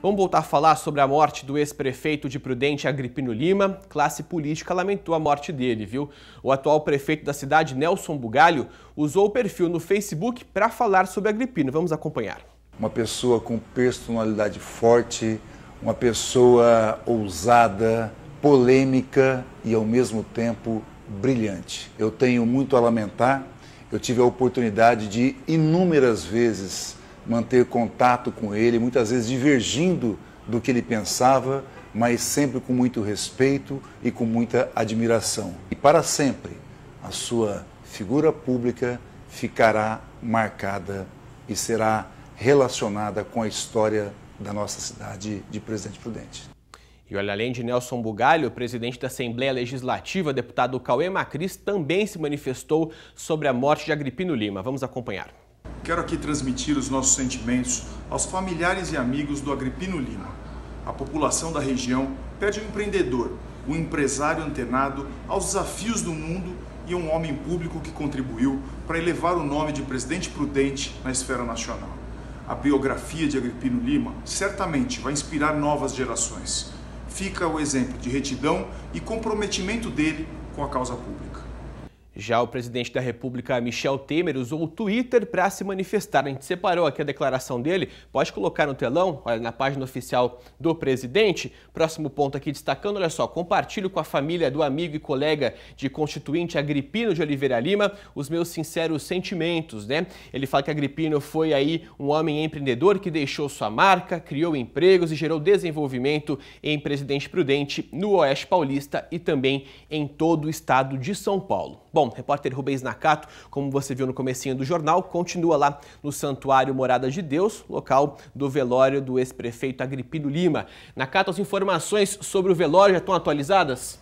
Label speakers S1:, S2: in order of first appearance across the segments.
S1: Vamos voltar a falar sobre a morte do ex-prefeito de Prudente, Agripino Lima. Classe política lamentou a morte dele, viu? O atual prefeito da cidade, Nelson Bugalho, usou o perfil no Facebook para falar sobre Agripino. Vamos acompanhar.
S2: Uma pessoa com personalidade forte, uma pessoa ousada, polêmica e, ao mesmo tempo, brilhante. Eu tenho muito a lamentar. Eu tive a oportunidade de, inúmeras vezes, manter contato com ele, muitas vezes divergindo do que ele pensava, mas sempre com muito respeito e com muita admiração. E para sempre, a sua figura pública ficará marcada e será relacionada com a história da nossa cidade de Presidente Prudente.
S1: E olha, além de Nelson Bugalho, presidente da Assembleia Legislativa, deputado Cauê Macris, também se manifestou sobre a morte de Agripino Lima. Vamos acompanhar
S3: quero aqui transmitir os nossos sentimentos aos familiares e amigos do Agripino Lima. A população da região pede um empreendedor, um empresário antenado aos desafios do mundo e um homem público que contribuiu para elevar o nome de presidente prudente na esfera nacional. A biografia de Agripino Lima certamente vai inspirar novas gerações. Fica o exemplo de retidão e comprometimento dele com a causa pública.
S1: Já o presidente da República, Michel Temer, usou o Twitter para se manifestar. A gente separou aqui a declaração dele. Pode colocar no telão, olha, na página oficial do presidente. Próximo ponto aqui destacando, olha só, compartilho com a família do amigo e colega de constituinte Agripino de Oliveira Lima os meus sinceros sentimentos, né? Ele fala que Agripino foi aí um homem empreendedor que deixou sua marca, criou empregos e gerou desenvolvimento em Presidente Prudente, no Oeste Paulista e também em todo o estado de São Paulo. Bom, Bom, repórter Rubens Nakato, como você viu no comecinho do jornal, continua lá no Santuário Morada de Deus, local do velório do ex-prefeito Agripino Lima. Nakato, as informações sobre o velório já estão atualizadas?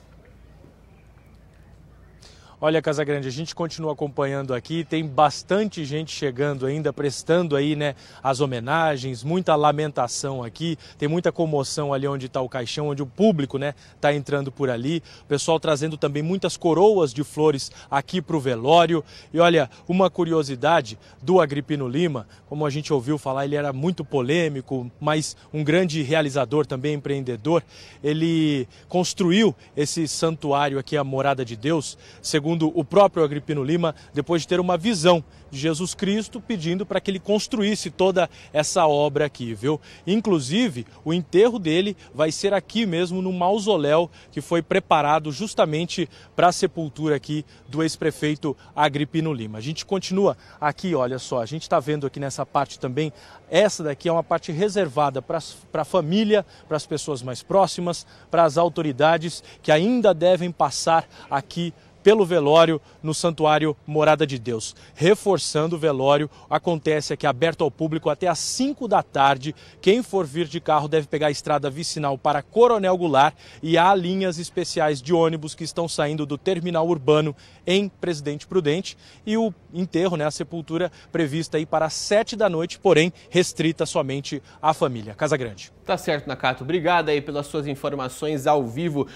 S4: Olha, Casa Grande, a gente continua acompanhando aqui, tem bastante gente chegando ainda, prestando aí, né, as homenagens, muita lamentação aqui, tem muita comoção ali onde está o caixão, onde o público, né, está entrando por ali. O pessoal trazendo também muitas coroas de flores aqui para o velório. E olha, uma curiosidade do Agripino Lima, como a gente ouviu falar, ele era muito polêmico, mas um grande realizador também, empreendedor. Ele construiu esse santuário aqui, a Morada de Deus, segundo Segundo o próprio Agripino Lima, depois de ter uma visão de Jesus Cristo pedindo para que ele construísse toda essa obra aqui, viu? Inclusive, o enterro dele vai ser aqui mesmo no mausoléu que foi preparado justamente para a sepultura aqui do ex-prefeito Agripino Lima. A gente continua aqui, olha só, a gente está vendo aqui nessa parte também, essa daqui é uma parte reservada para a família, para as pessoas mais próximas, para as autoridades que ainda devem passar aqui pelo velório no Santuário Morada de Deus. Reforçando o velório, acontece aqui aberto ao público até às 5 da tarde. Quem for vir de carro deve pegar a estrada vicinal para Coronel Goulart e há linhas especiais de ônibus que estão saindo do terminal urbano em Presidente Prudente e o enterro, né, a sepultura prevista aí para 7 da noite, porém restrita somente à família. Casa Grande. Tá certo, Nakato.
S1: Obrigado aí pelas suas informações ao vivo.